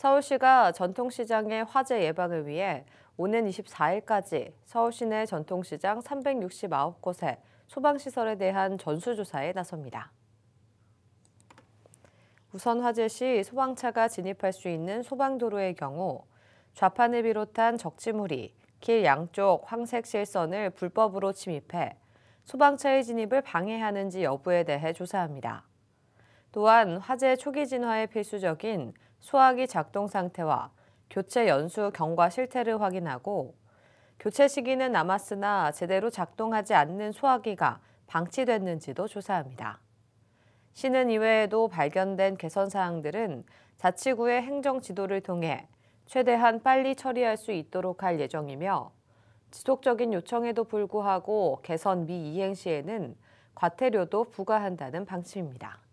서울시가 전통시장의 화재 예방을 위해 오는 24일까지 서울시내 전통시장 369곳에 소방시설에 대한 전수조사에 나섭니다. 우선 화재 시 소방차가 진입할 수 있는 소방도로의 경우 좌판을 비롯한 적지물이 길 양쪽 황색 실선을 불법으로 침입해 소방차의 진입을 방해하는지 여부에 대해 조사합니다. 또한 화재 초기 진화에 필수적인 소화기 작동 상태와 교체 연수 경과 실태를 확인하고 교체 시기는 남았으나 제대로 작동하지 않는 소화기가 방치됐는지도 조사합니다. 시는 이외에도 발견된 개선 사항들은 자치구의 행정 지도를 통해 최대한 빨리 처리할 수 있도록 할 예정이며 지속적인 요청에도 불구하고 개선 미이행 시에는 과태료도 부과한다는 방침입니다.